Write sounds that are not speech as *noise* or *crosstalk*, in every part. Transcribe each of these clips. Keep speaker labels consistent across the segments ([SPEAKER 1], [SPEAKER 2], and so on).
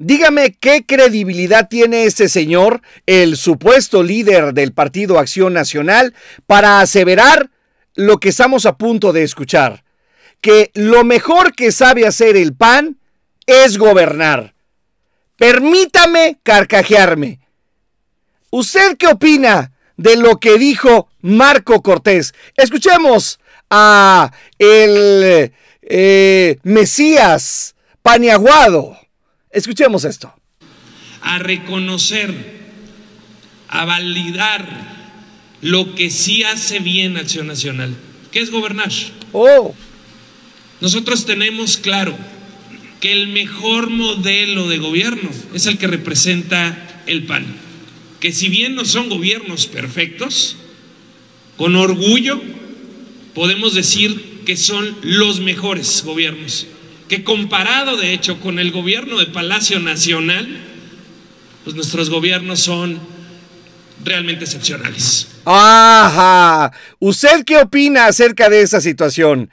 [SPEAKER 1] Dígame qué credibilidad tiene este señor, el supuesto líder del Partido Acción Nacional, para aseverar lo que estamos a punto de escuchar, que lo mejor que sabe hacer el PAN es gobernar. Permítame carcajearme. ¿Usted qué opina de lo que dijo Marco Cortés? Escuchemos a el eh, Mesías Paniaguado. Escuchemos esto. A reconocer, a validar lo que sí hace bien Acción Nacional, que es gobernar. Oh. Nosotros tenemos claro que el mejor modelo de gobierno es el que representa el PAN. Que si bien no son gobiernos perfectos, con orgullo podemos decir que son los mejores gobiernos que comparado de hecho con el gobierno de Palacio Nacional, pues nuestros gobiernos son realmente excepcionales. Ajá. ¿Usted qué opina acerca de esa situación?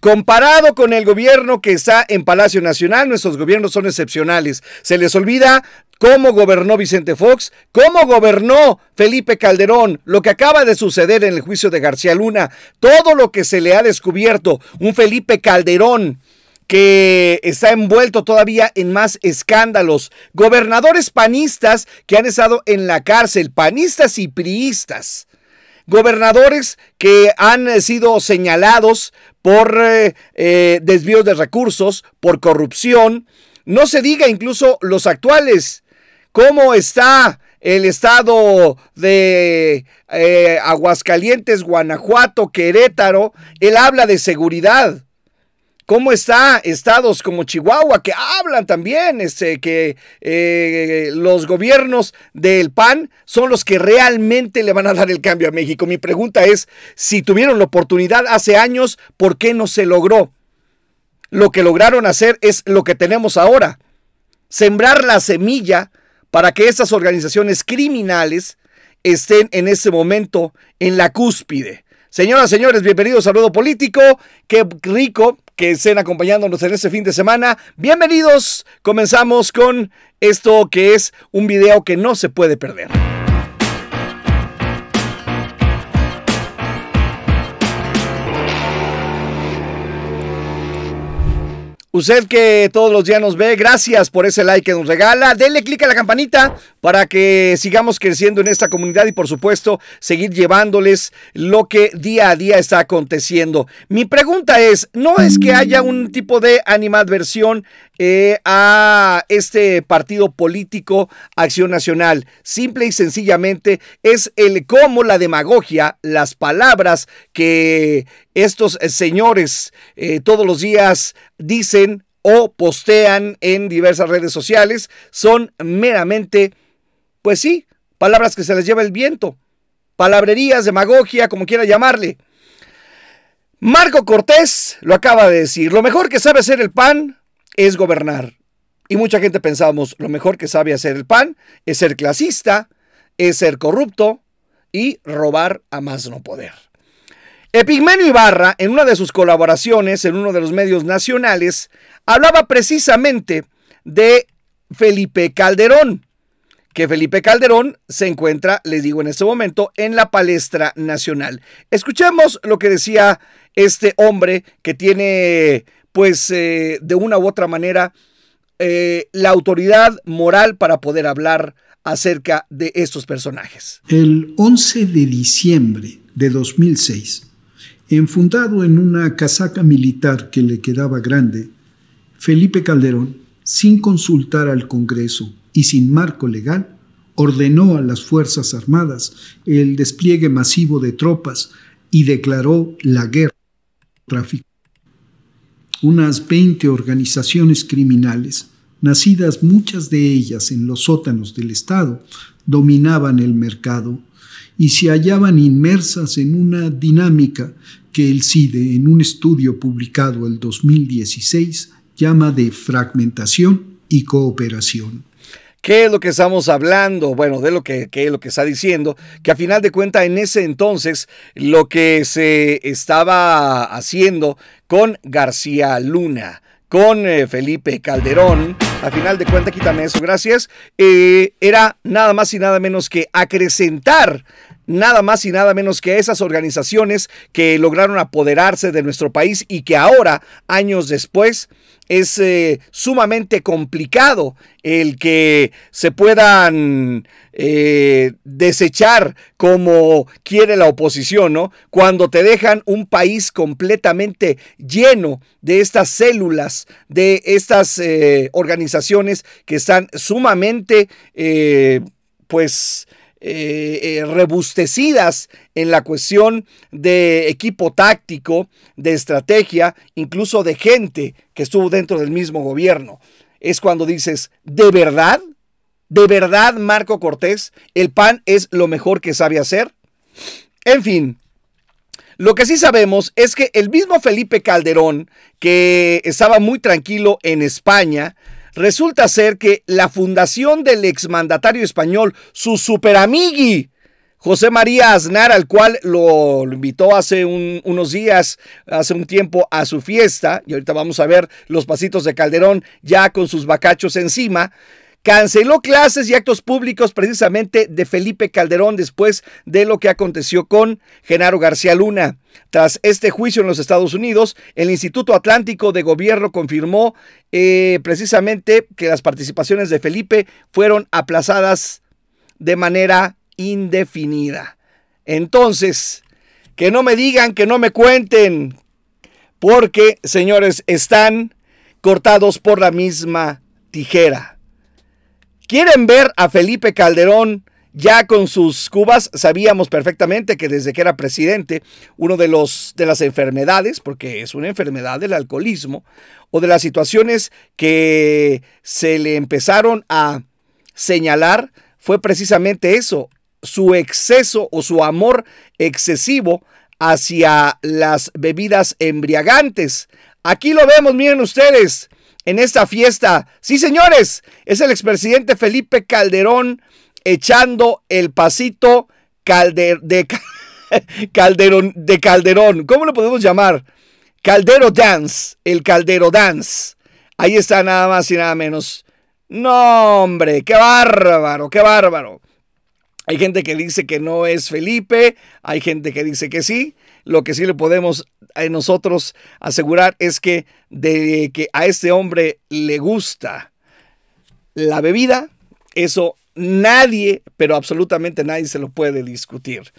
[SPEAKER 1] Comparado con el gobierno que está en Palacio Nacional, nuestros gobiernos son excepcionales. Se les olvida cómo gobernó Vicente Fox, cómo gobernó Felipe Calderón, lo que acaba de suceder en el juicio de García Luna, todo lo que se le ha descubierto, un Felipe Calderón que está envuelto todavía en más escándalos. Gobernadores panistas que han estado en la cárcel, panistas y priistas. Gobernadores que han sido señalados por eh, eh, desvíos de recursos, por corrupción. No se diga incluso los actuales. ¿Cómo está el estado de eh, Aguascalientes, Guanajuato, Querétaro? Él habla de seguridad ¿Cómo está estados como Chihuahua que hablan también este, que eh, los gobiernos del PAN son los que realmente le van a dar el cambio a México? Mi pregunta es, si tuvieron la oportunidad hace años, ¿por qué no se logró? Lo que lograron hacer es lo que tenemos ahora, sembrar la semilla para que estas organizaciones criminales estén en ese momento en la cúspide. Señoras, señores, bienvenidos a Saludo Político. Qué rico que estén acompañándonos en este fin de semana. Bienvenidos. Comenzamos con esto que es un video que no se puede perder. Usted que todos los días nos ve, gracias por ese like que nos regala. Dele clic a la campanita para que sigamos creciendo en esta comunidad y por supuesto seguir llevándoles lo que día a día está aconteciendo. Mi pregunta es, ¿no es que haya un tipo de animadversión eh, a este partido político Acción Nacional? Simple y sencillamente es el cómo la demagogia, las palabras que estos eh, señores eh, todos los días dicen o postean en diversas redes sociales son meramente, pues sí, palabras que se les lleva el viento, palabrerías, demagogia, como quiera llamarle. Marco Cortés lo acaba de decir, lo mejor que sabe hacer el PAN es gobernar. Y mucha gente pensamos, lo mejor que sabe hacer el PAN es ser clasista, es ser corrupto y robar a más no poder. Epigmenio Ibarra, en una de sus colaboraciones en uno de los medios nacionales, hablaba precisamente de Felipe Calderón, que Felipe Calderón se encuentra, les digo en este momento, en la palestra nacional. Escuchemos lo que decía este hombre que tiene, pues, eh, de una u otra manera, eh, la autoridad moral para poder hablar acerca de estos personajes. El 11 de diciembre de 2006, Enfundado en una casaca militar que le quedaba grande, Felipe Calderón, sin consultar al Congreso y sin marco legal, ordenó a las Fuerzas Armadas el despliegue masivo de tropas y declaró la guerra tráfico. Unas 20 organizaciones criminales, nacidas muchas de ellas en los sótanos del Estado, dominaban el mercado y se hallaban inmersas en una dinámica que el CIDE, en un estudio publicado el 2016, llama de fragmentación y cooperación. ¿Qué es lo que estamos hablando? Bueno, de lo que, lo que está diciendo, que a final de cuentas en ese entonces lo que se estaba haciendo con García Luna, con eh, Felipe Calderón, a final de cuentas, quítame eso, gracias, eh, era nada más y nada menos que acrecentar nada más y nada menos que esas organizaciones que lograron apoderarse de nuestro país y que ahora, años después, es eh, sumamente complicado el que se puedan eh, desechar como quiere la oposición, ¿no? Cuando te dejan un país completamente lleno de estas células, de estas eh, organizaciones que están sumamente, pues, eh, eh, rebustecidas en la cuestión de equipo táctico, de estrategia, incluso de gente que estuvo dentro del mismo gobierno. Es cuando dices, ¿de verdad? ¿De verdad, Marco Cortés, el PAN es lo mejor que sabe hacer? En fin, lo que sí sabemos es que el mismo Felipe Calderón, que estaba muy tranquilo en España, Resulta ser que la fundación del exmandatario español, su superamigui, José María Aznar, al cual lo, invitó hace unos días, hace un tiempo, a su fiesta, y ahorita vamos a ver los pasitos de Calderón ya con sus bacachos encima, canceló clases y actos públicos precisamente de Felipe Calderón después de lo que aconteció con Genaro García Luna. Tras este juicio en los Estados Unidos, el Instituto Atlántico de Gobierno confirmó eh, precisamente que las participaciones de Felipe fueron aplazadas de manera indefinida. Entonces, que no me digan, que no me cuenten, porque, señores, están cortados por la misma tijera. ¿Quieren ver a Felipe Calderón ya con sus cubas? Sabíamos perfectamente que desde que era presidente, uno de, los, de las enfermedades, porque es una enfermedad del alcoholismo, o de las situaciones que se le empezaron a señalar, fue precisamente eso, su exceso o su amor excesivo hacia las bebidas embriagantes. Aquí lo vemos, miren ustedes en esta fiesta. Sí, señores, es el expresidente Felipe Calderón echando el pasito de, *laughs* Calderón, de Calderón. ¿Cómo lo podemos llamar? Caldero Dance, el Caldero Dance. Ahí está nada más y nada menos. No, hombre, qué bárbaro, qué bárbaro. Hay gente que dice que no es Felipe, hay gente que dice que sí. Lo que sí le podemos eh, nosotros asegurar es que de que a este hombre le gusta la bebida, eso nadie, pero absolutamente nadie se lo puede discutir.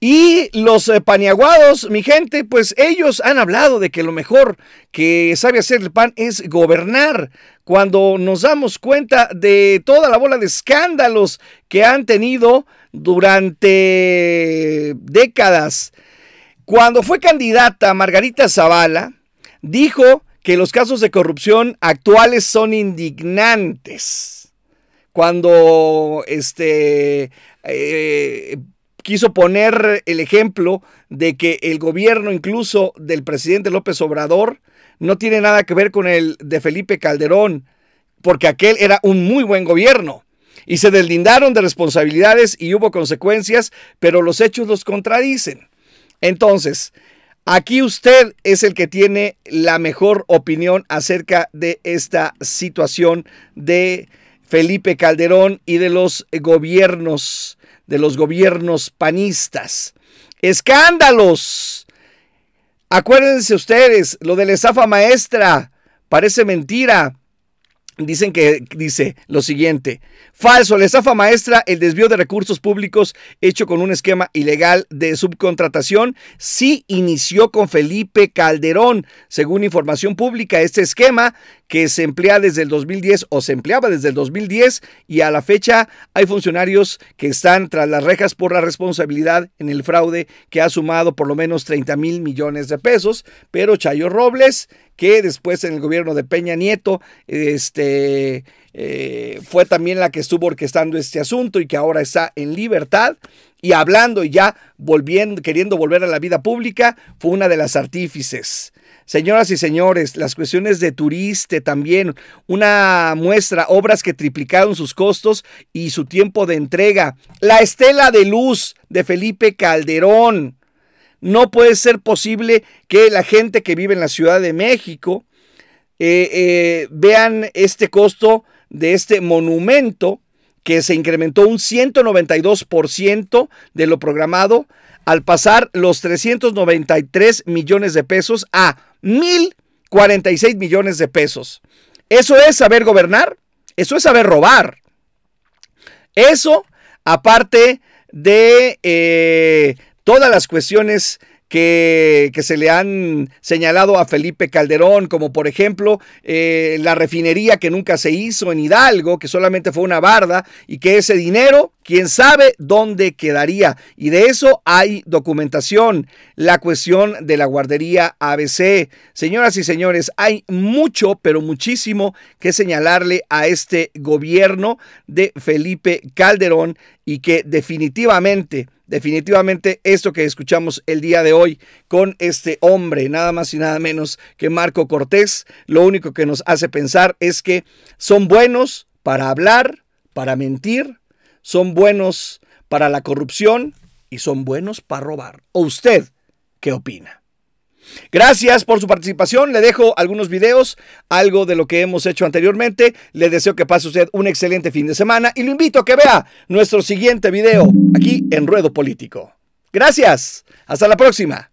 [SPEAKER 1] Y los eh, paniaguados, mi gente, pues ellos han hablado de que lo mejor que sabe hacer el PAN es gobernar. Cuando nos damos cuenta de toda la bola de escándalos que han tenido durante décadas cuando fue candidata Margarita Zavala, dijo que los casos de corrupción actuales son indignantes. Cuando este, eh, quiso poner el ejemplo de que el gobierno incluso del presidente López Obrador no tiene nada que ver con el de Felipe Calderón, porque aquel era un muy buen gobierno. Y se deslindaron de responsabilidades y hubo consecuencias, pero los hechos los contradicen. Entonces, aquí usted es el que tiene la mejor opinión acerca de esta situación de Felipe Calderón y de los gobiernos, de los gobiernos panistas. Escándalos. Acuérdense ustedes, lo de la estafa maestra parece mentira Dicen que dice lo siguiente, falso, la estafa maestra, el desvío de recursos públicos hecho con un esquema ilegal de subcontratación, sí inició con Felipe Calderón. Según información pública, este esquema que se emplea desde el 2010 o se empleaba desde el 2010 y a la fecha hay funcionarios que están tras las rejas por la responsabilidad en el fraude que ha sumado por lo menos 30 mil millones de pesos, pero Chayo Robles, que después en el gobierno de Peña Nieto, este, eh, fue también la que estuvo orquestando este asunto y que ahora está en libertad, y hablando y ya volviendo, queriendo volver a la vida pública, fue una de las artífices Señoras y señores, las cuestiones de Turiste también, una muestra, obras que triplicaron sus costos y su tiempo de entrega. La estela de luz de Felipe Calderón. No puede ser posible que la gente que vive en la Ciudad de México eh, eh, vean este costo de este monumento que se incrementó un 192% de lo programado al pasar los 393 millones de pesos a 1.046 millones de pesos. Eso es saber gobernar, eso es saber robar. Eso, aparte de eh, todas las cuestiones que, se le han señalado a Felipe Calderón, como por ejemplo eh, la refinería que nunca se hizo en Hidalgo, que solamente fue una barda, y que ese dinero, quién sabe dónde quedaría. Y de eso hay documentación, la cuestión de la guardería ABC. Señoras y señores, hay mucho, pero muchísimo que señalarle a este gobierno de Felipe Calderón y que definitivamente definitivamente esto que escuchamos el día de hoy con este hombre, nada más y nada menos que Marco Cortés, lo único que nos hace pensar es que son buenos para hablar, para mentir, son buenos para la corrupción y son buenos para robar. ¿O usted qué opina? Gracias por su participación. Le dejo algunos videos, algo de lo que hemos hecho anteriormente. Le deseo que pase usted un excelente fin de semana y lo invito a que vea nuestro siguiente video aquí en Ruedo Político. Gracias. Hasta la próxima.